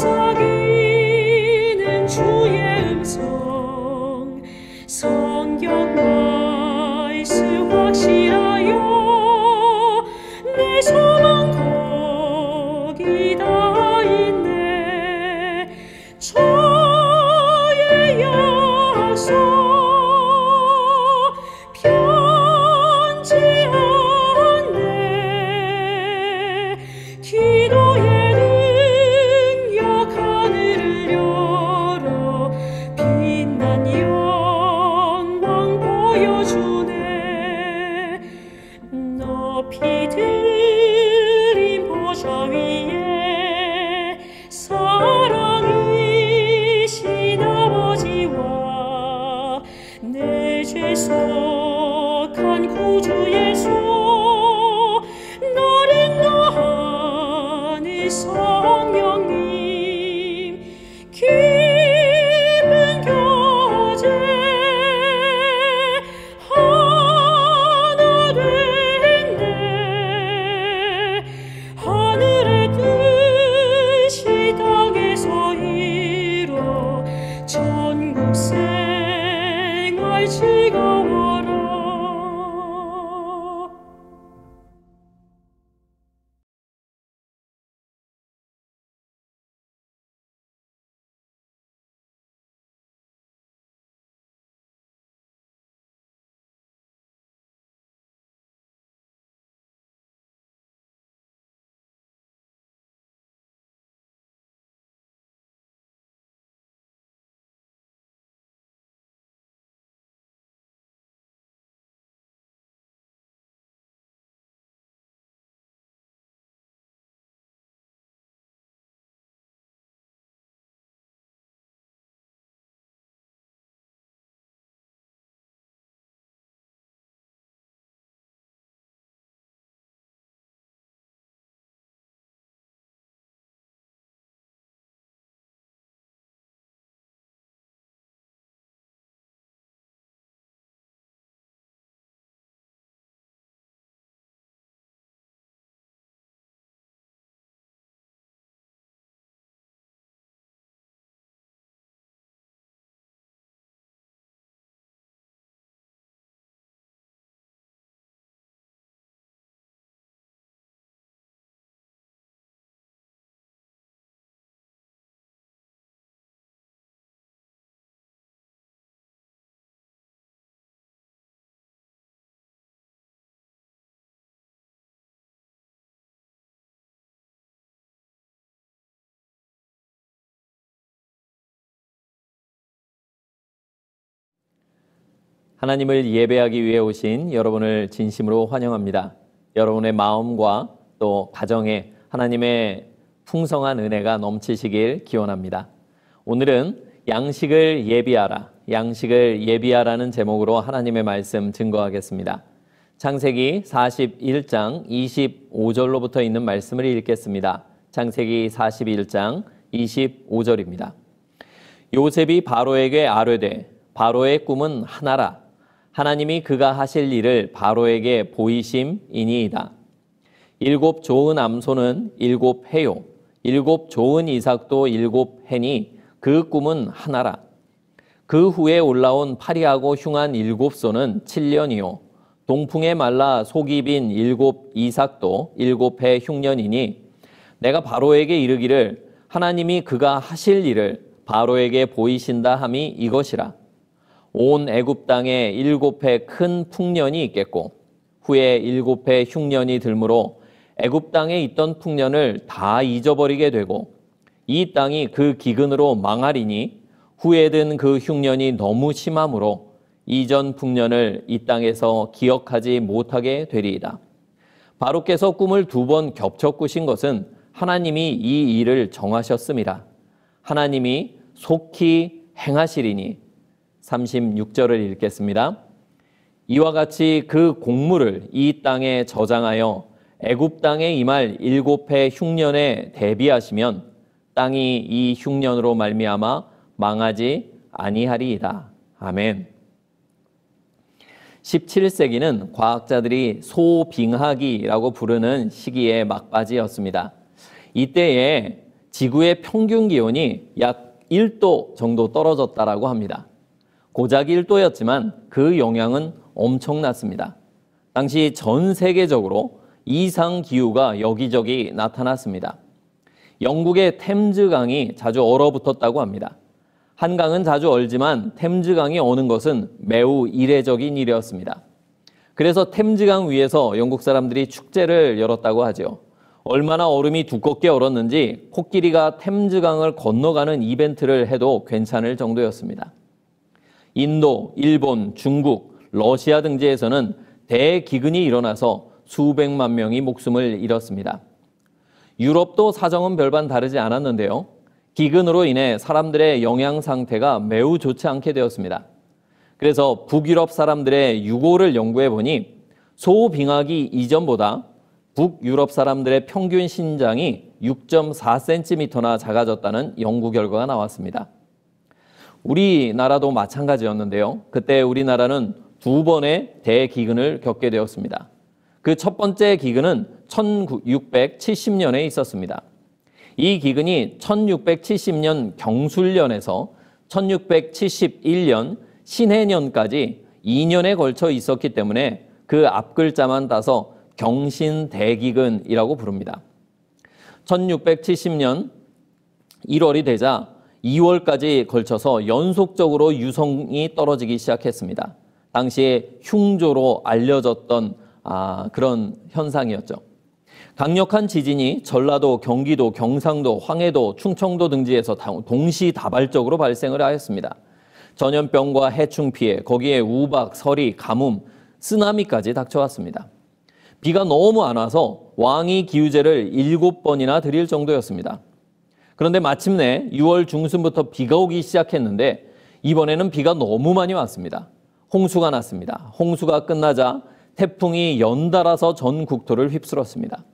So. 하나님을 예배하기 위해 오신 여러분을 진심으로 환영합니다. 여러분의 마음과 또 가정에 하나님의 풍성한 은혜가 넘치시길 기원합니다. 오늘은 양식을 예비하라, 양식을 예비하라는 제목으로 하나님의 말씀 증거하겠습니다. 창세기 41장 25절로부터 있는 말씀을 읽겠습니다. 창세기 41장 25절입니다. 요셉이 바로에게 아뢰되 바로의 꿈은 하나라 하나님이 그가 하실 일을 바로에게 보이심이니이다. 일곱 좋은 암소는 일곱 해요. 일곱 좋은 이삭도 일곱 해니 그 꿈은 하나라. 그 후에 올라온 파리하고 흉한 일곱 소는 7년이요. 동풍에 말라 속이 빈 일곱 이삭도 일곱 해 흉년이니 내가 바로에게 이르기를 하나님이 그가 하실 일을 바로에게 보이신다 함이 이것이라. 온 애굽 땅에 일곱 해 큰 풍년이 있겠고 후에 일곱 해 흉년이 들므로 애굽 땅에 있던 풍년을 다 잊어버리게 되고 이 땅이 그 기근으로 망하리니 후에 든 그 흉년이 너무 심하므로 이전 풍년을 이 땅에서 기억하지 못하게 되리이다. 바로께서 꿈을 두 번 겹쳐 꾸신 것은 하나님이 이 일을 정하셨습니다. 하나님이 속히 행하시리니 36절을 읽겠습니다. 이와 같이 그 곡물을 이 땅에 저장하여 애굽 땅에 임할 일곱 해 흉년에 대비하시면 땅이 이 흉년으로 말미암아 망하지 아니하리이다. 아멘. 17세기는 과학자들이 소빙하기라고 부르는 시기의 막바지였습니다. 이때에 지구의 평균 기온이 약 1도 정도 떨어졌다라고 합니다. 고작 1도였지만 그 영향은 엄청났습니다. 당시 전 세계적으로 이상 기후가 여기저기 나타났습니다. 영국의 템즈강이 자주 얼어붙었다고 합니다. 한강은 자주 얼지만 템즈강이 오는 것은 매우 이례적인 일이었습니다. 그래서 템즈강 위에서 영국 사람들이 축제를 열었다고 하죠 얼마나 얼음이 두껍게 얼었는지 코끼리가 템즈강을 건너가는 이벤트를 해도 괜찮을 정도였습니다. 인도, 일본, 중국, 러시아 등지에서는 대기근이 일어나서 수백만 명이 목숨을 잃었습니다. 유럽도 사정은 별반 다르지 않았는데요. 기근으로 인해 사람들의 영양 상태가 매우 좋지 않게 되었습니다. 그래서 북유럽 사람들의 유고를 연구해 보니 소빙하기 이전보다 북유럽 사람들의 평균 신장이 6.4cm나 작아졌다는 연구 결과가 나왔습니다. 우리나라도 마찬가지였는데요. 그때 우리나라는 두 번의 대기근을 겪게 되었습니다. 그 첫 번째 기근은 1670년에 있었습니다. 이 기근이 1670년 경술년에서 1671년 신해년까지 2년에 걸쳐 있었기 때문에 그 앞글자만 따서 경신대기근이라고 부릅니다. 1670년 1월이 되자 2월까지 걸쳐서 연속적으로 유성이 떨어지기 시작했습니다. 당시에 흉조로 알려졌던 아, 그런 현상이었죠. 강력한 지진이 전라도, 경기도, 경상도, 황해도, 충청도 등지에서 동시다발적으로 발생을 하였습니다. 전염병과 해충 피해, 거기에 우박, 서리, 가뭄, 쓰나미까지 닥쳐왔습니다. 비가 너무 안 와서 왕이 기우제를 일 번이나 드릴 정도였습니다. 그런데 마침내 6월 중순부터 비가 오기 시작했는데 이번에는 비가 너무 많이 왔습니다. 홍수가 났습니다. 홍수가 끝나자 태풍이 연달아서 전 국토를 휩쓸었습니다.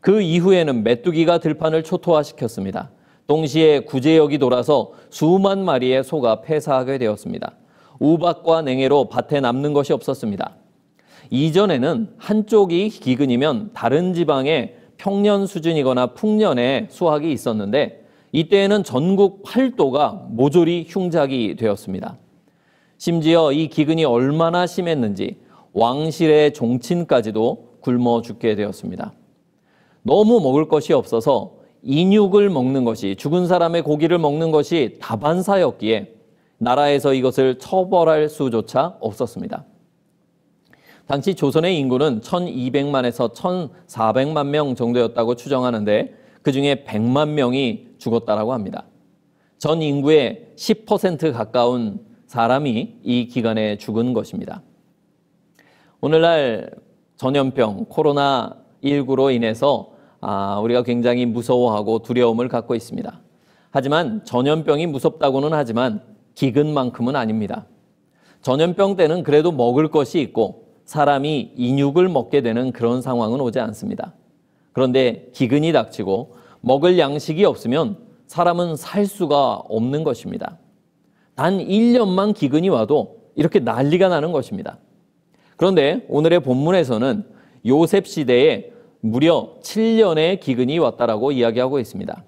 그 이후에는 메뚜기가 들판을 초토화시켰습니다. 동시에 구제역이 돌아서 수만 마리의 소가 폐사하게 되었습니다. 우박과 냉해로 밭에 남는 것이 없었습니다. 이전에는 한쪽이 기근이면 다른 지방에 평년 수준이거나 풍년에 수확이 있었는데 이때에는 전국 팔도가 모조리 흉작이 되었습니다. 심지어 이 기근이 얼마나 심했는지 왕실의 종친까지도 굶어 죽게 되었습니다. 너무 먹을 것이 없어서 인육을 먹는 것이 죽은 사람의 고기를 먹는 것이 다반사였기에 나라에서 이것을 처벌할 수조차 없었습니다. 당시 조선의 인구는 1200만에서 1400만 명 정도였다고 추정하는데 그 중에 100만 명이 죽었다라고 합니다. 전 인구의 10% 가까운 사람이 이 기간에 죽은 것입니다. 오늘날 전염병 코로나19로 인해서 아, 우리가 굉장히 무서워하고 두려움을 갖고 있습니다. 하지만 전염병이 무섭다고는 하지만 기근만큼은 아닙니다. 전염병 때는 그래도 먹을 것이 있고 사람이 인육을 먹게 되는 그런 상황은 오지 않습니다. 그런데 기근이 닥치고 먹을 양식이 없으면 사람은 살 수가 없는 것입니다. 단 1년만 기근이 와도 이렇게 난리가 나는 것입니다. 그런데 오늘의 본문에서는 요셉 시대에 무려 7년의 기근이 왔다라고 이야기하고 있습니다.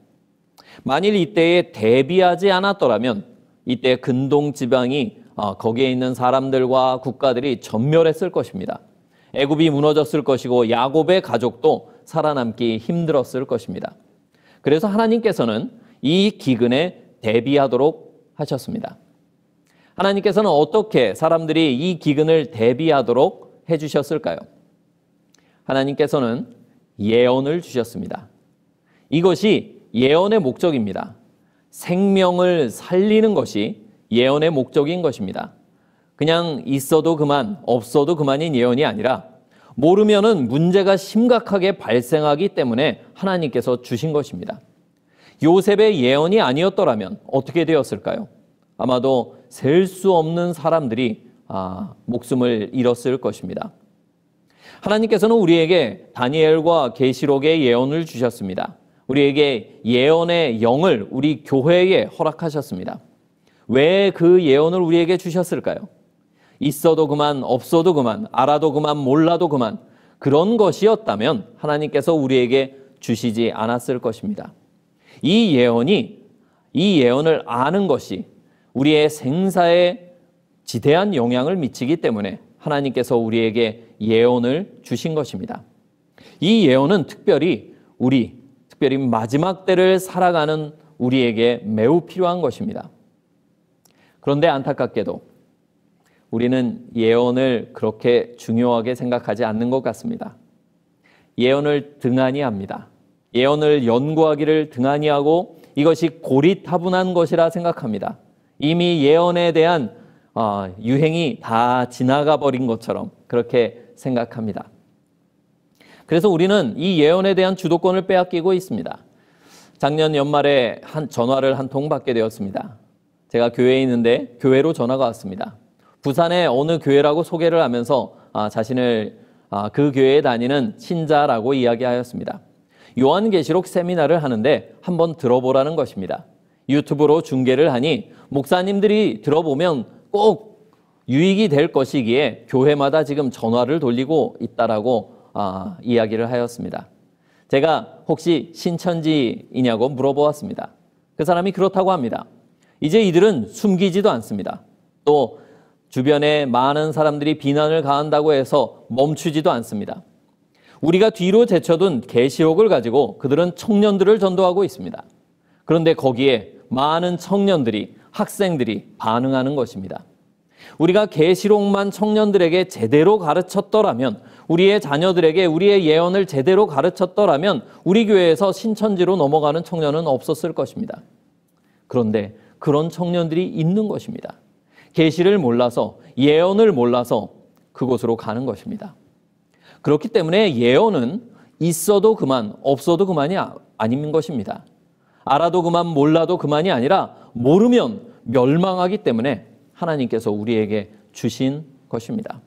만일 이때에 대비하지 않았더라면 이때 근동 지방이 아, 거기에 있는 사람들과 국가들이 전멸했을 것입니다. 애굽이 무너졌을 것이고 야곱의 가족도 살아남기 힘들었을 것입니다. 그래서 하나님께서는 이 기근에 대비하도록 하셨습니다. 하나님께서는 어떻게 사람들이 이 기근을 대비하도록 해주셨을까요? 하나님께서는 예언을 주셨습니다. 이것이 예언의 목적입니다. 생명을 살리는 것이 예언의 목적인 것입니다. 그냥 있어도 그만, 없어도 그만인 예언이 아니라 모르면은 문제가 심각하게 발생하기 때문에 하나님께서 주신 것입니다. 요셉의 예언이 아니었더라면 어떻게 되었을까요? 아마도 셀 수 없는 사람들이 아, 목숨을 잃었을 것입니다. 하나님께서는 우리에게 다니엘과 계시록의 예언을 주셨습니다. 우리에게 예언의 영을 우리 교회에 허락하셨습니다. 왜 그 예언을 우리에게 주셨을까요? 있어도 그만, 없어도 그만, 알아도 그만, 몰라도 그만, 그런 것이었다면 하나님께서 우리에게 주시지 않았을 것입니다. 이 예언이, 이 예언을 아는 것이 우리의 생사에 지대한 영향을 미치기 때문에 하나님께서 우리에게 예언을 주신 것입니다. 이 예언은 특별히 우리, 특별히 마지막 때를 살아가는 우리에게 매우 필요한 것입니다. 그런데 안타깝게도 우리는 예언을 그렇게 중요하게 생각하지 않는 것 같습니다. 예언을 등한히 합니다. 예언을 연구하기를 등한히 하고 이것이 고리타분한 것이라 생각합니다. 이미 예언에 대한 어, 유행이 다 지나가 버린 것처럼 그렇게 생각합니다. 그래서 우리는 이 예언에 대한 주도권을 빼앗기고 있습니다. 작년 연말에 한 전화를 한 통 받게 되었습니다. 제가 교회에 있는데 교회로 전화가 왔습니다. 부산의 어느 교회라고 소개를 하면서 아, 자신을 아, 그 교회에 다니는 친자라고 이야기하였습니다. 요한계시록 세미나를 하는데 한번 들어보라는 것입니다. 유튜브로 중계를 하니 목사님들이 들어보면 꼭 유익이 될 것이기에 교회마다 지금 전화를 돌리고 있다라고 아, 이야기를 하였습니다. 제가 혹시 신천지이냐고 물어보았습니다. 그 사람이 그렇다고 합니다. 이제 이들은 숨기지도 않습니다. 또 주변에 많은 사람들이 비난을 가한다고 해서 멈추지도 않습니다. 우리가 뒤로 제쳐둔 계시록을 가지고 그들은 청년들을 전도하고 있습니다. 그런데 거기에 많은 청년들이 학생들이 반응하는 것입니다. 우리가 계시록만 청년들에게 제대로 가르쳤더라면 우리의 자녀들에게 우리의 예언을 제대로 가르쳤더라면 우리 교회에서 신천지로 넘어가는 청년은 없었을 것입니다. 그런데 그런 청년들이 있는 것입니다. 계시를 몰라서 예언을 몰라서 그곳으로 가는 것입니다. 그렇기 때문에 예언은 있어도 그만 없어도 그만이 아, 아닌 것입니다. 알아도 그만 몰라도 그만이 아니라 모르면 멸망하기 때문에 하나님께서 우리에게 주신 것입니다.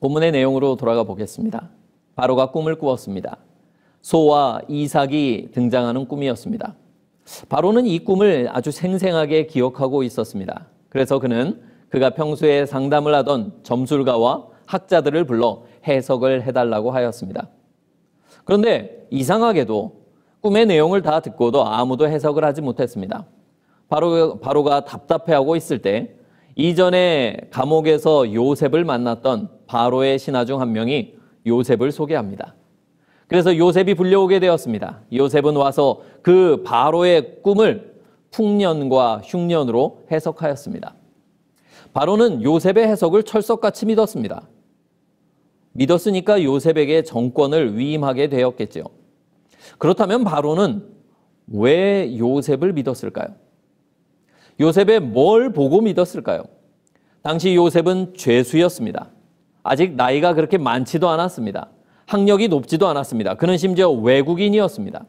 본문의 내용으로 돌아가 보겠습니다. 바로가 꿈을 꾸었습니다. 소와 이삭이 등장하는 꿈이었습니다. 바로는 이 꿈을 아주 생생하게 기억하고 있었습니다. 그래서 그는 그가 평소에 상담을 하던 점술가와 학자들을 불러 해석을 해달라고 하였습니다. 그런데 이상하게도 꿈의 내용을 다 듣고도 아무도 해석을 하지 못했습니다. 바로, 바로가 답답해하고 있을 때 이전에 감옥에서 요셉을 만났던 바로의 신하 중 한 명이 요셉을 소개합니다. 그래서 요셉이 불려오게 되었습니다. 요셉은 와서 그 바로의 꿈을 풍년과 흉년으로 해석하였습니다. 바로는 요셉의 해석을 철석같이 믿었습니다. 믿었으니까 요셉에게 정권을 위임하게 되었겠지 그렇다면 바로는 왜 요셉을 믿었을까요? 요셉의 뭘 보고 믿었을까요? 당시 요셉은 죄수였습니다. 아직 나이가 그렇게 많지도 않았습니다. 학력이 높지도 않았습니다. 그는 심지어 외국인이었습니다.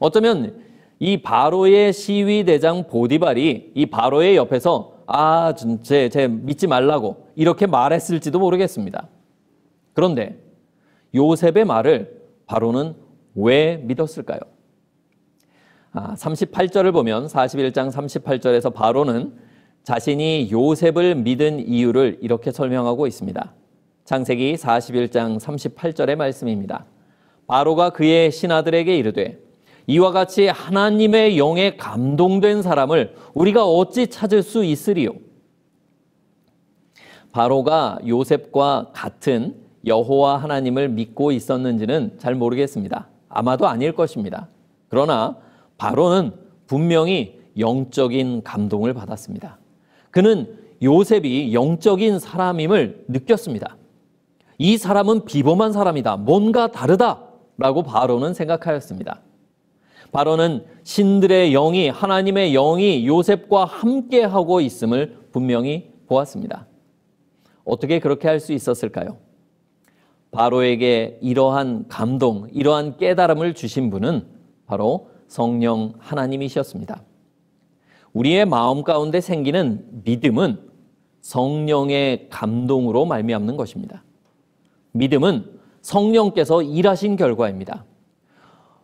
어쩌면 이 바로의 시위대장 보디발이 이 바로의 옆에서 아, 제, 쟤 믿지 말라고 이렇게 말했을지도 모르겠습니다. 그런데 요셉의 말을 바로는 왜 믿었을까요? 아, 38절을 보면 41장 38절에서 바로는 자신이 요셉을 믿은 이유를 이렇게 설명하고 있습니다. 창세기 41장 38절의 말씀입니다. 바로가 그의 신하들에게 이르되 이와 같이 하나님의 영에 감동된 사람을 우리가 어찌 찾을 수 있으리요? 바로가 요셉과 같은 여호와 하나님을 믿고 있었는지는 잘 모르겠습니다. 아마도 아닐 것입니다. 그러나 바로는 분명히 영적인 감동을 받았습니다. 그는 요셉이 영적인 사람임을 느꼈습니다. 이 사람은 비범한 사람이다. 뭔가 다르다. 라고 바로는 생각하였습니다. 바로는 신들의 영이 하나님의 영이 요셉과 함께 하고 있음을 분명히 보았습니다. 어떻게 그렇게 할 수 있었을까요? 바로에게 이러한 감동, 이러한 깨달음을 주신 분은 바로 성령 하나님이셨습니다. 우리의 마음 가운데 생기는 믿음은 성령의 감동으로 말미암는 것입니다. 믿음은 성령께서 일하신 결과입니다.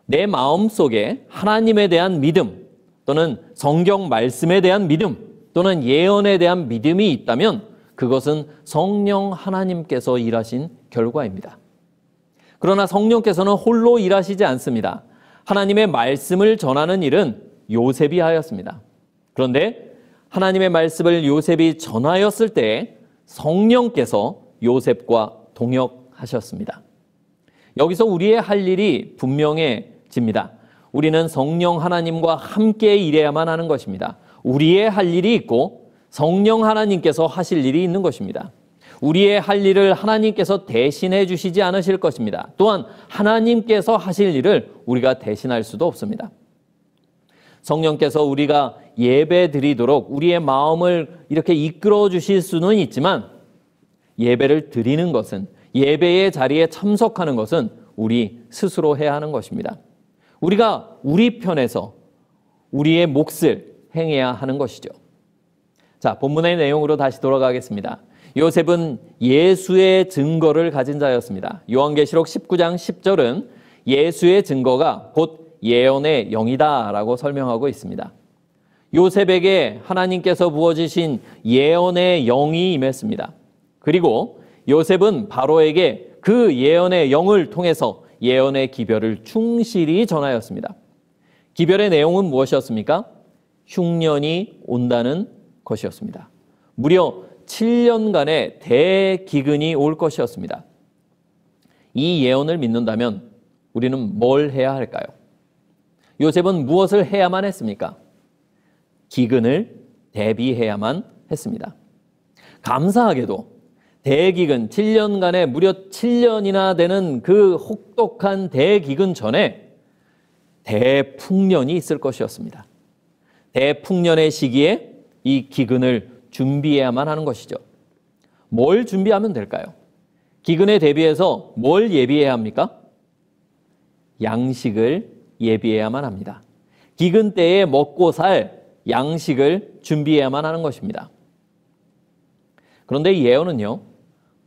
내 마음 속에 하나님에 대한 믿음 또는 성경 말씀에 대한 믿음 또는 예언에 대한 믿음이 있다면 그것은 성령 하나님께서 일하신 결과입니다. 그러나 성령께서는 홀로 일하시지 않습니다. 하나님의 말씀을 전하는 일은 요셉이 하였습니다. 그런데 하나님의 말씀을 요셉이 전하였을 때 성령께서 요셉과 동역하셨습니다. 여기서 우리의 할 일이 분명해 집니다. 우리는 성령 하나님과 함께 일해야만 하는 것입니다. 우리의 할 일이 있고 성령 하나님께서 하실 일이 있는 것입니다. 우리의 할 일을 하나님께서 대신해 주시지 않으실 것입니다. 또한 하나님께서 하실 일을 우리가 대신할 수도 없습니다. 성령께서 우리가 예배 드리도록 우리의 마음을 이렇게 이끌어 주실 수는 있지만 예배를 드리는 것은 예배의 자리에 참석하는 것은 우리 스스로 해야 하는 것입니다. 우리가 우리 편에서 우리의 몫을 행해야 하는 것이죠. 자, 본문의 내용으로 다시 돌아가겠습니다. 요셉은 예수의 증거를 가진 자였습니다. 요한계시록 19장 10절은 예수의 증거가 곧 예언의 영이다라고 설명하고 있습니다. 요셉에게 하나님께서 부어주신 예언의 영이 임했습니다. 그리고 요셉은 바로에게 그 예언의 영을 통해서 예언의 기별을 충실히 전하였습니다. 기별의 내용은 무엇이었습니까? 흉년이 온다는 것이었습니다. 무려 7년간의 대기근이 올 것이었습니다. 이 예언을 믿는다면 우리는 뭘 해야 할까요? 요셉은 무엇을 해야만 했습니까? 기근을 대비해야만 했습니다. 감사하게도 대기근 7년간에 무려 7년이나 되는 그 혹독한 대기근 전에 대풍년이 있을 것이었습니다. 대풍년의 시기에 이 기근을 준비해야만 하는 것이죠. 뭘 준비하면 될까요? 기근에 대비해서 뭘 예비해야 합니까? 양식을 예비해야만 합니다. 기근 때에 먹고 살 양식을 준비해야만 하는 것입니다. 그런데 예언은요,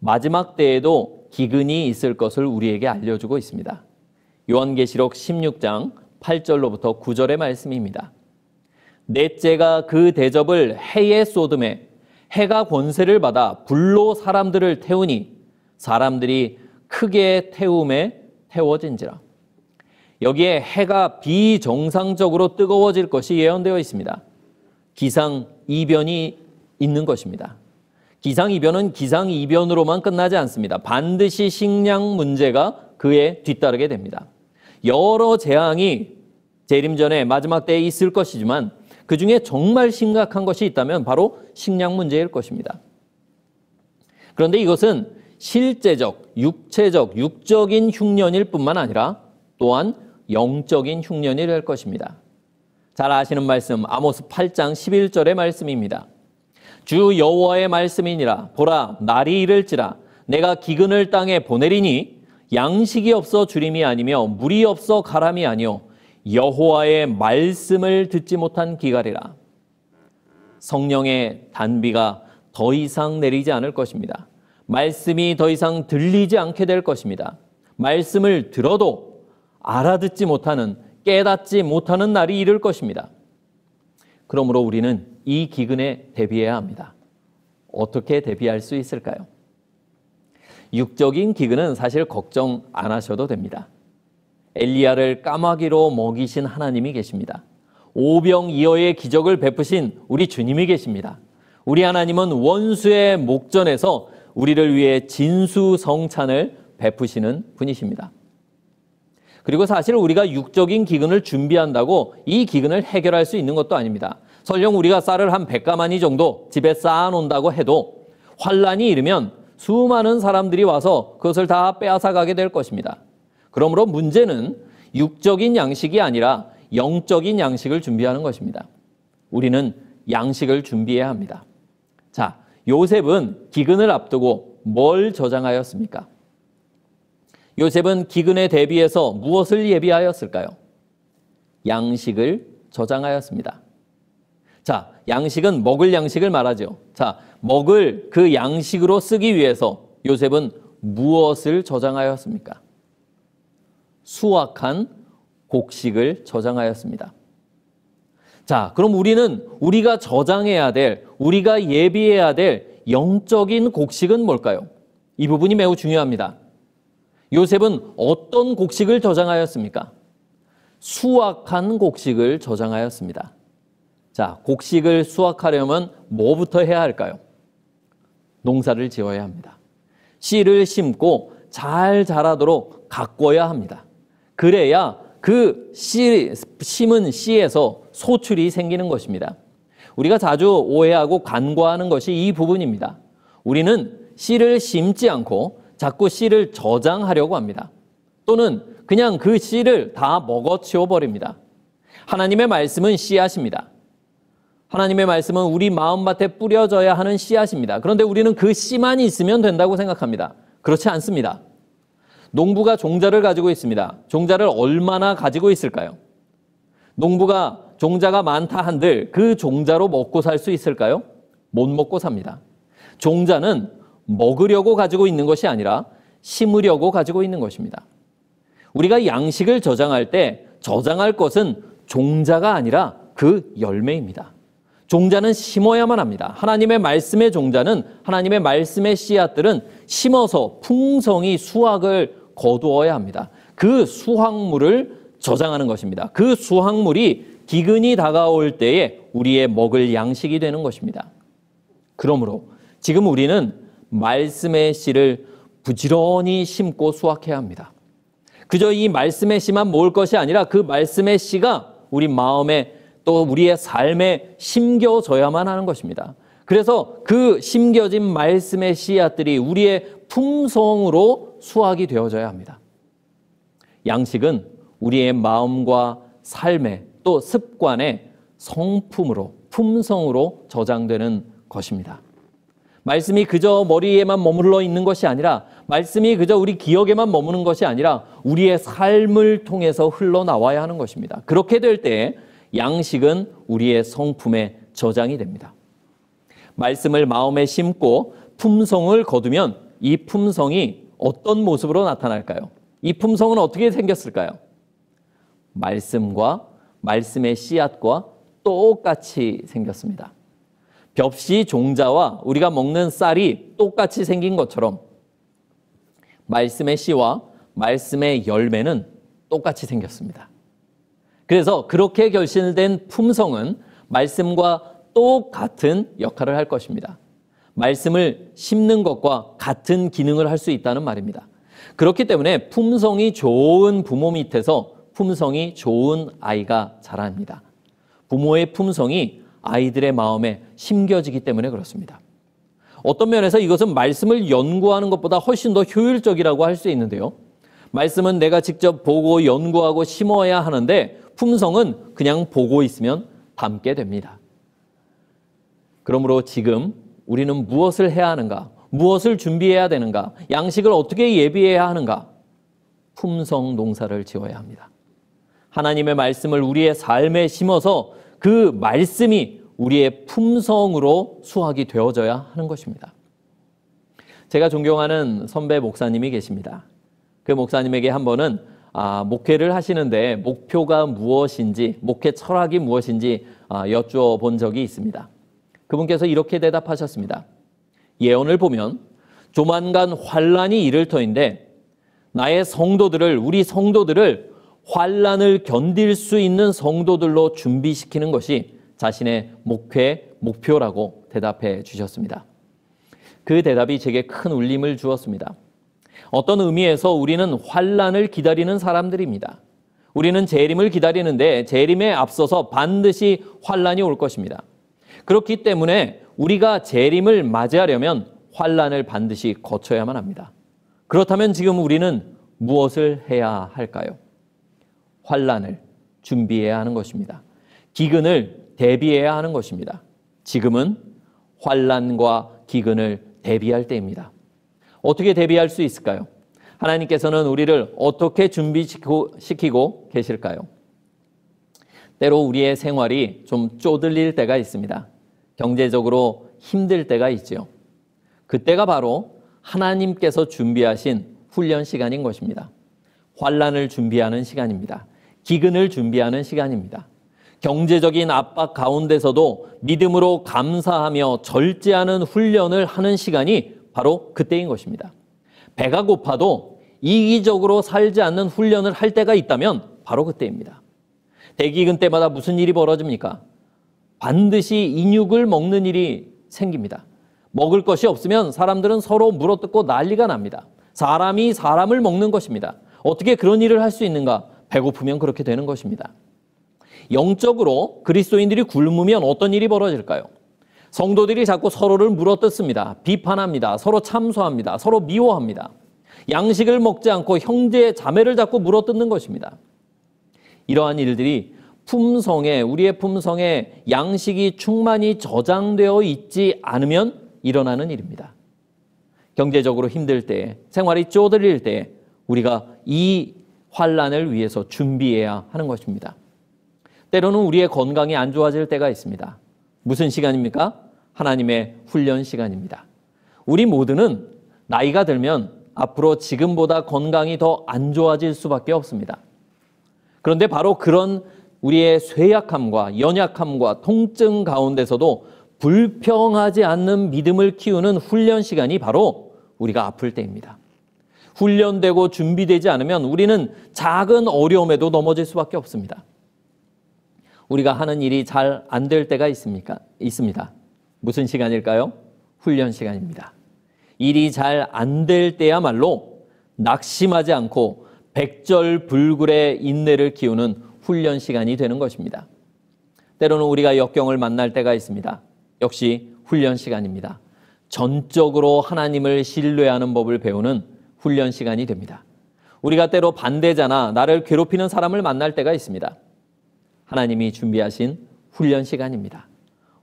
마지막 때에도 기근이 있을 것을 우리에게 알려주고 있습니다. 요한계시록 16장 8절로부터 9절의 말씀입니다. 넷째가 그 대접을 해에 쏟음에 해가 권세를 받아 불로 사람들을 태우니 사람들이 크게 태움에 태워진지라. 여기에 해가 비정상적으로 뜨거워질 것이 예언되어 있습니다. 기상 이변이 있는 것입니다. 기상이변은 기상이변으로만 끝나지 않습니다. 반드시 식량 문제가 그에 뒤따르게 됩니다. 여러 재앙이 재림 전에 마지막 때에 있을 것이지만 그 중에 정말 심각한 것이 있다면 바로 식량 문제일 것입니다. 그런데 이것은 실제적, 육체적, 육적인 흉년일 뿐만 아니라 또한 영적인 흉년이 될 것입니다. 잘 아시는 말씀 아모스 8장 11절의 말씀입니다. 주 여호와의 말씀이니라 보라 날이 이를지라 내가 기근을 땅에 보내리니 양식이 없어 주림이 아니며 물이 없어 가람이 아니요 여호와의 말씀을 듣지 못한 기갈이라 성령의 단비가 더 이상 내리지 않을 것입니다. 말씀이 더 이상 들리지 않게 될 것입니다. 말씀을 들어도 알아듣지 못하는 깨닫지 못하는 날이 이를 것입니다. 그러므로 우리는 이 기근에 대비해야 합니다. 어떻게 대비할 수 있을까요? 육적인 기근은 사실 걱정 안 하셔도 됩니다. 엘리야를 까마귀로 먹이신 하나님이 계십니다. 오병이어의 기적을 베푸신 우리 주님이 계십니다. 우리 하나님은 원수의 목전에서 우리를 위해 진수성찬을 베푸시는 분이십니다. 그리고 사실 우리가 육적인 기근을 준비한다고 이 기근을 해결할 수 있는 것도 아닙니다. 설령 우리가 쌀을 한 백가마니 정도 집에 쌓아놓는다고 해도 환란이 이르면 수많은 사람들이 와서 그것을 다 빼앗아가게 될 것입니다. 그러므로 문제는 육적인 양식이 아니라 영적인 양식을 준비하는 것입니다. 우리는 양식을 준비해야 합니다. 자, 요셉은 기근을 앞두고 뭘 저장하였습니까? 요셉은 기근에 대비해서 무엇을 예비하였을까요? 양식을 저장하였습니다. 자, 양식은 먹을 양식을 말하죠. 자, 먹을 그 양식으로 쓰기 위해서 요셉은 무엇을 저장하였습니까? 수확한 곡식을 저장하였습니다. 자, 그럼 우리는 우리가 저장해야 될, 우리가 예비해야 될 영적인 곡식은 뭘까요? 이 부분이 매우 중요합니다. 요셉은 어떤 곡식을 저장하였습니까? 수확한 곡식을 저장하였습니다. 자, 곡식을 수확하려면 뭐부터 해야 할까요? 농사를 지어야 합니다. 씨를 심고 잘 자라도록 가꿔야 합니다. 그래야 그 씨, 심은 씨에서 소출이 생기는 것입니다. 우리가 자주 오해하고 간과하는 것이 이 부분입니다. 우리는 씨를 심지 않고 자꾸 씨를 저장하려고 합니다. 또는 그냥 그 씨를 다 먹어치워 버립니다. 하나님의 말씀은 씨앗입니다. 하나님의 말씀은 우리 마음밭에 뿌려져야 하는 씨앗입니다. 그런데 우리는 그 씨만 있으면 된다고 생각합니다. 그렇지 않습니다. 농부가 종자를 가지고 있습니다. 종자를 얼마나 가지고 있을까요? 농부가 종자가 많다 한들 그 종자로 먹고 살 수 있을까요? 못 먹고 삽니다. 종자는 먹으려고 가지고 있는 것이 아니라 심으려고 가지고 있는 것입니다. 우리가 양식을 저장할 때 저장할 것은 종자가 아니라 그 열매입니다. 종자는 심어야만 합니다. 하나님의 말씀의 종자는 하나님의 말씀의 씨앗들은 심어서 풍성히 수확을 거두어야 합니다. 그 수확물을 저장하는 것입니다. 그 수확물이 기근이 다가올 때에 우리의 먹을 양식이 되는 것입니다. 그러므로 지금 우리는 말씀의 씨를 부지런히 심고 수확해야 합니다. 그저 이 말씀의 씨만 모을 것이 아니라 그 말씀의 씨가 우리 마음에 또 우리의 삶에 심겨져야만 하는 것입니다. 그래서 그 심겨진 말씀의 씨앗들이 우리의 품성으로 수확이 되어져야 합니다. 양식은 우리의 마음과 삶에 또 습관에 성품으로 품성으로 저장되는 것입니다. 말씀이 그저 머리에만 머물러 있는 것이 아니라 말씀이 그저 우리 기억에만 머무는 것이 아니라 우리의 삶을 통해서 흘러나와야 하는 것입니다. 그렇게 될때 양식은 우리의 성품에 저장이 됩니다. 말씀을 마음에 심고 품성을 거두면 이 품성이 어떤 모습으로 나타날까요? 이 품성은 어떻게 생겼을까요? 말씀과 말씀의 씨앗과 똑같이 생겼습니다. 벽시 종자와 우리가 먹는 쌀이 똑같이 생긴 것처럼 말씀의 씨와 말씀의 열매는 똑같이 생겼습니다. 그래서 그렇게 결신된 품성은 말씀과 똑같은 역할을 할 것입니다. 말씀을 심는 것과 같은 기능을 할 수 있다는 말입니다. 그렇기 때문에 품성이 좋은 부모 밑에서 품성이 좋은 아이가 자랍니다. 부모의 품성이 아이들의 마음에 심겨지기 때문에 그렇습니다. 어떤 면에서 이것은 말씀을 연구하는 것보다 훨씬 더 효율적이라고 할 수 있는데요. 말씀은 내가 직접 보고 연구하고 심어야 하는데 품성은 그냥 보고 있으면 닮게 됩니다. 그러므로 지금 우리는 무엇을 해야 하는가? 무엇을 준비해야 되는가? 양식을 어떻게 예비해야 하는가? 품성 농사를 지어야 합니다. 하나님의 말씀을 우리의 삶에 심어서 그 말씀이 우리의 품성으로 수확이 되어져야 하는 것입니다. 제가 존경하는 선배 목사님이 계십니다. 그 목사님에게 한 번은 아, 목회를 하시는데 목표가 무엇인지, 목회 철학이 무엇인지 아, 여쭈어본 적이 있습니다. 그분께서 이렇게 대답하셨습니다. 예언을 보면 조만간 환란이 이를 터인데 나의 성도들을 우리 성도들을 환란을 견딜 수 있는 성도들로 준비시키는 것이 자신의 목회 목표라고 대답해 주셨습니다. 그 대답이 제게 큰 울림을 주었습니다. 어떤 의미에서 우리는 환란을 기다리는 사람들입니다. 우리는 재림을 기다리는데 재림에 앞서서 반드시 환란이 올 것입니다. 그렇기 때문에 우리가 재림을 맞이하려면 환란을 반드시 거쳐야만 합니다. 그렇다면 지금 우리는 무엇을 해야 할까요? 환란을 준비해야 하는 것입니다. 기근을 대비해야 하는 것입니다. 지금은 환란과 기근을 대비할 때입니다. 어떻게 대비할 수 있을까요? 하나님께서는 우리를 어떻게 준비시키고 계실까요? 때로 우리의 생활이 좀 쪼들릴 때가 있습니다. 경제적으로 힘들 때가 있지 그때가 바로 하나님께서 준비하신 훈련 시간인 것입니다. 환란을 준비하는 시간입니다. 기근을 준비하는 시간입니다. 경제적인 압박 가운데서도 믿음으로 감사하며 절제하는 훈련을 하는 시간이 바로 그때인 것입니다. 배가 고파도 이기적으로 살지 않는 훈련을 할 때가 있다면 바로 그때입니다. 대기근 때마다 무슨 일이 벌어집니까? 반드시 인육을 먹는 일이 생깁니다. 먹을 것이 없으면 사람들은 서로 물어뜯고 난리가 납니다. 사람이 사람을 먹는 것입니다. 어떻게 그런 일을 할 수 있는가? 배고프면 그렇게 되는 것입니다. 영적으로 그리스도인들이 굶으면 어떤 일이 벌어질까요? 성도들이 자꾸 서로를 물어뜯습니다. 비판합니다. 서로 참소합니다. 서로 미워합니다. 양식을 먹지 않고 형제 자매를 자꾸 물어뜯는 것입니다. 이러한 일들이 품성에 우리의 품성에 양식이 충만히 저장되어 있지 않으면 일어나는 일입니다. 경제적으로 힘들 때, 생활이 쪼들릴 때 우리가 이 환란을 위해서 준비해야 하는 것입니다. 때로는 우리의 건강이 안 좋아질 때가 있습니다. 무슨 시간입니까? 하나님의 훈련 시간입니다. 우리 모두는 나이가 들면 앞으로 지금보다 건강이 더 안 좋아질 수밖에 없습니다. 그런데 바로 그런 우리의 쇠약함과 연약함과 통증 가운데서도 불평하지 않는 믿음을 키우는 훈련 시간이 바로 우리가 아플 때입니다. 훈련되고 준비되지 않으면 우리는 작은 어려움에도 넘어질 수밖에 없습니다. 우리가 하는 일이 잘 안 될 때가 있습니까? 있습니다. 무슨 시간일까요? 훈련 시간입니다. 일이 잘 안 될 때야말로 낙심하지 않고 백절불굴의 인내를 키우는 훈련 시간이 되는 것입니다. 때로는 우리가 역경을 만날 때가 있습니다. 역시 훈련 시간입니다. 전적으로 하나님을 신뢰하는 법을 배우는 훈련 시간이 됩니다. 우리가 때로 반대자나 나를 괴롭히는 사람을 만날 때가 있습니다. 하나님이 준비하신 훈련 시간입니다.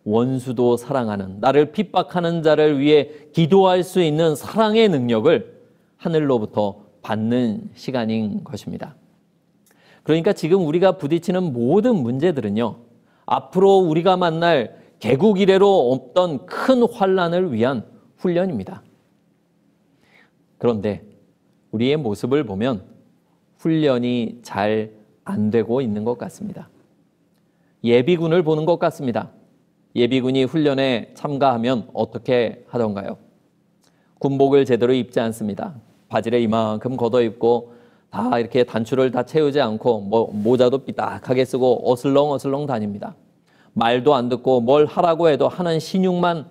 원수도 사랑하는 나를 핍박하는 자를 위해 기도할 수 있는 사랑의 능력을 하늘로부터 받는 시간인 것입니다. 그러니까 지금 우리가 부딪히는 모든 문제들은요. 앞으로 우리가 만날 개국 이래로 없던 큰 환란을 위한 훈련입니다. 그런데 우리의 모습을 보면 훈련이 잘 안 되고 있는 것 같습니다. 예비군을 보는 것 같습니다. 예비군이 훈련에 참가하면 어떻게 하던가요? 군복을 제대로 입지 않습니다. 바지를 이만큼 걷어 입고 다 이렇게 단추를 다 채우지 않고 뭐 모자도 삐딱하게 쓰고 어슬렁어슬렁 다닙니다. 말도 안 듣고 뭘 하라고 해도 하는 신용만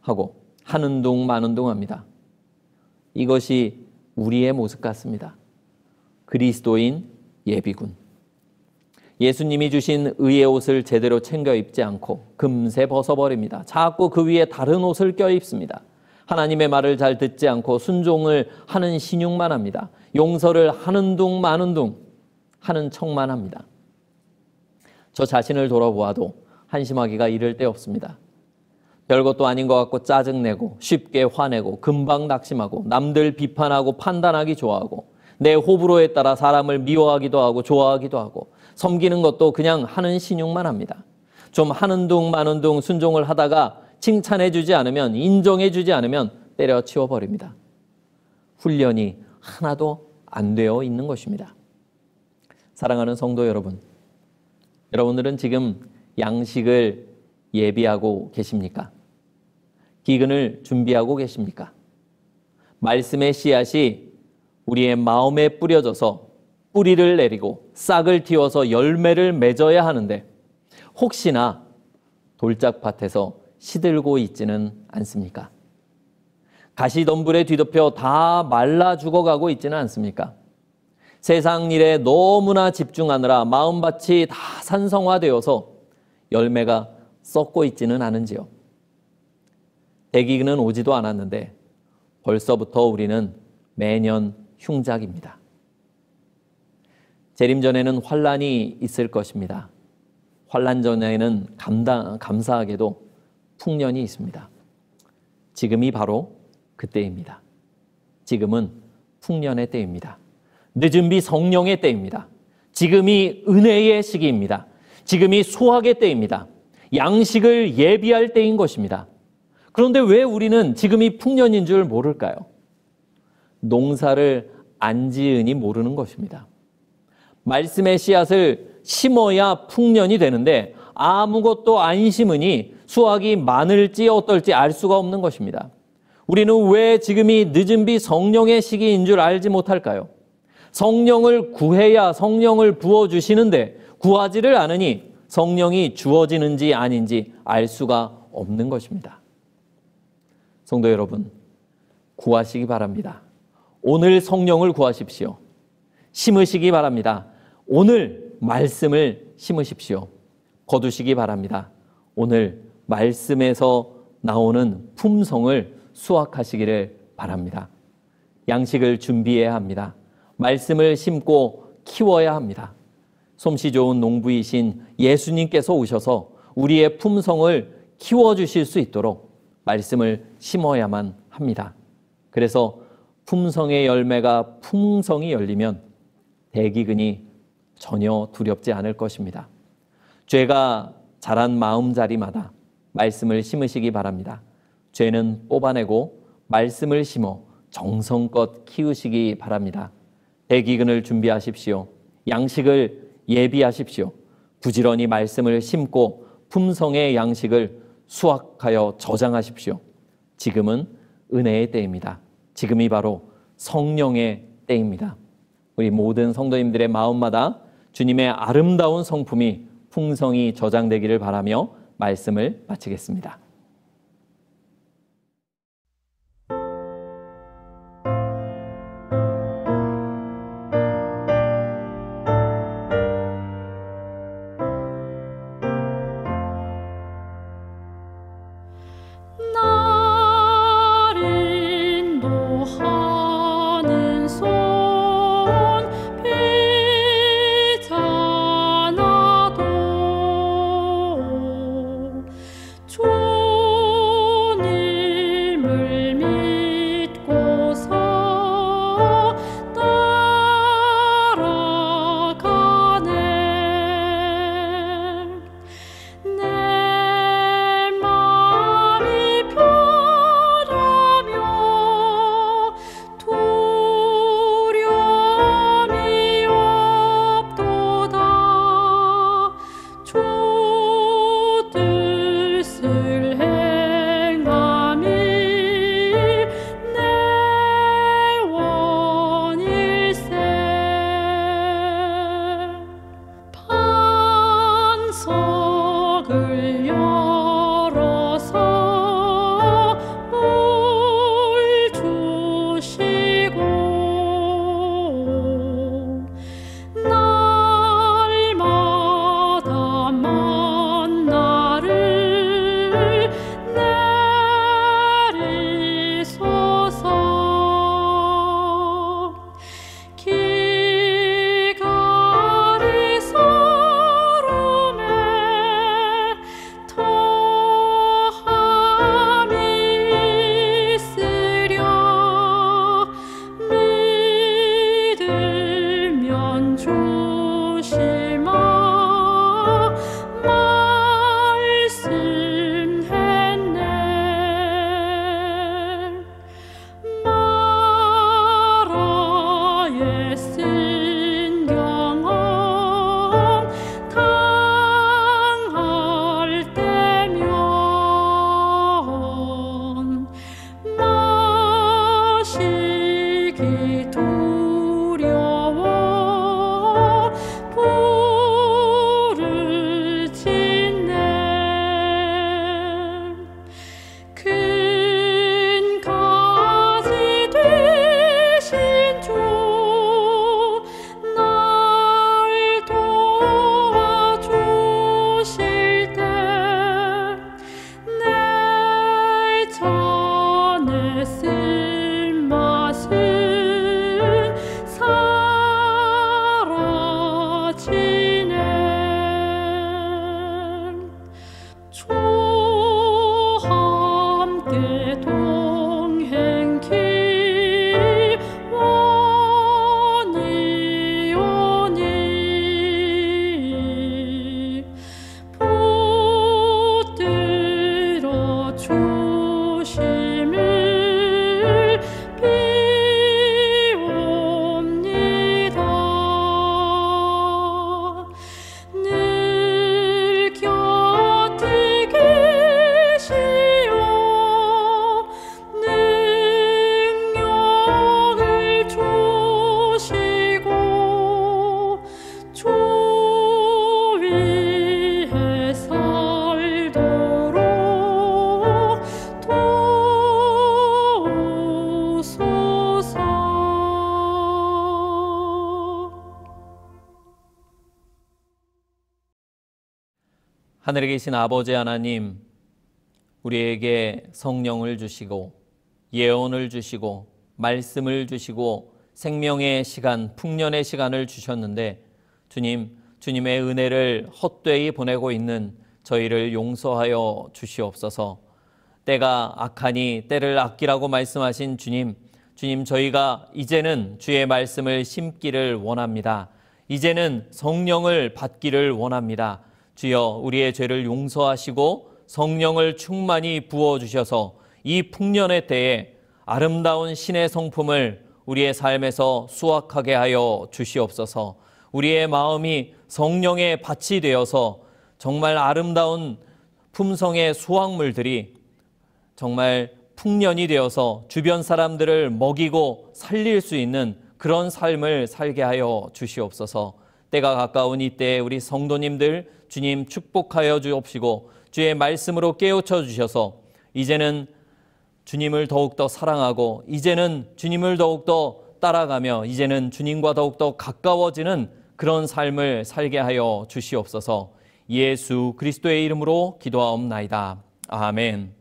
하고 하는 둥 마는 둥 합니다. 이것이 우리의 모습 같습니다. 그리스도인 예비군. 예수님이 주신 의의 옷을 제대로 챙겨 입지 않고 금세 벗어버립니다. 자꾸 그 위에 다른 옷을 껴입습니다. 하나님의 말을 잘 듣지 않고 순종을 하는 신용만 합니다. 용서를 하는 둥 마는 둥 하는 척만 합니다. 저 자신을 돌아보아도 한심하기가 이를 데 없습니다. 별것도 아닌 것 같고 짜증내고 쉽게 화내고 금방 낙심하고 남들 비판하고 판단하기 좋아하고 내 호불호에 따라 사람을 미워하기도 하고 좋아하기도 하고 섬기는 것도 그냥 하는 신용만 합니다. 좀 하는 둥 마는 둥 순종을 하다가 칭찬해 주지 않으면 인정해 주지 않으면 때려치워 버립니다. 훈련이 하나도 안 되어 있는 것입니다. 사랑하는 성도 여러분, 여러분들은 지금 양식을 예비하고 계십니까? 기근을 준비하고 계십니까? 말씀의 씨앗이 우리의 마음에 뿌려져서 뿌리를 내리고 싹을 틔워서 열매를 맺어야 하는데 혹시나 돌짝밭에서 시들고 있지는 않습니까? 가시덤불에 뒤덮여 다 말라 죽어가고 있지는 않습니까? 세상 일에 너무나 집중하느라 마음밭이 다 산성화되어서 열매가 썩고 있지는 않은지요. 대기는 오지도 않았는데 벌써부터 우리는 매년 흉작입니다. 재림 전에는 환란이 있을 것입니다. 환란 전에는 감당, 감사하게도 풍년이 있습니다. 지금이 바로 그때입니다. 지금은 풍년의 때입니다. 늦은 비 성령의 때입니다. 지금이 은혜의 시기입니다. 지금이 수확의 때입니다. 양식을 예비할 때인 것입니다. 그런데 왜 우리는 지금이 풍년인 줄 모를까요? 농사를 안 지으니 모르는 것입니다. 말씀의 씨앗을 심어야 풍년이 되는데 아무것도 안 심으니 수확이 많을지 어떨지 알 수가 없는 것입니다. 우리는 왜 지금이 늦은 비 성령의 시기인 줄 알지 못할까요? 성령을 구해야 성령을 부어주시는데 구하지를 않으니 성령이 주어지는지 아닌지 알 수가 없는 것입니다. 성도 여러분, 구하시기 바랍니다. 오늘 성령을 구하십시오. 심으시기 바랍니다. 오늘 말씀을 심으십시오. 거두시기 바랍니다. 오늘 말씀에서 나오는 품성을 수확하시기를 바랍니다. 양식을 준비해야 합니다. 말씀을 심고 키워야 합니다. 솜씨 좋은 농부이신 예수님께서 오셔서 우리의 품성을 키워주실 수 있도록 말씀을 심어야만 합니다. 그래서 품성의 열매가 풍성이 열리면 대기근이 전혀 두렵지 않을 것입니다. 죄가 자란 마음자리마다 말씀을 심으시기 바랍니다. 죄는 뽑아내고 말씀을 심어 정성껏 키우시기 바랍니다. 대기근을 준비하십시오. 양식을 예비하십시오. 부지런히 말씀을 심고 품성의 양식을 수확하여 저장하십시오. 지금은 은혜의 때입니다. 지금이 바로 성령의 때입니다. 우리 모든 성도님들의 마음마다 주님의 아름다운 성품이 풍성히 저장되기를 바라며 말씀을 마치겠습니다. 계신 아버지 하나님, 우리에게 성령을 주시고 예언을 주시고 말씀을 주시고 생명의 시간, 풍년의 시간을 주셨는데 주님, 주님의 은혜를 헛되이 보내고 있는 저희를 용서하여 주시옵소서. 때가 악하니 때를 아끼라고 말씀하신 주님, 주님 저희가 이제는 주의 말씀을 심기를 원합니다. 이제는 성령을 받기를 원합니다. 주여 우리의 죄를 용서하시고 성령을 충만히 부어주셔서 이 풍년의 때에 아름다운 신의 성품을 우리의 삶에서 수확하게 하여 주시옵소서 우리의 마음이 성령의 밭이 되어서 정말 아름다운 품성의 수확물들이 정말 풍년이 되어서 주변 사람들을 먹이고 살릴 수 있는 그런 삶을 살게 하여 주시옵소서 때가 가까운 이때에 우리 성도님들 주님 축복하여 주옵시고 주의 말씀으로 깨우쳐 주셔서 이제는 주님을 더욱더 사랑하고 이제는 주님을 더욱더 따라가며 이제는 주님과 더욱더 가까워지는 그런 삶을 살게 하여 주시옵소서 예수 그리스도의 이름으로 기도하옵나이다. 아멘.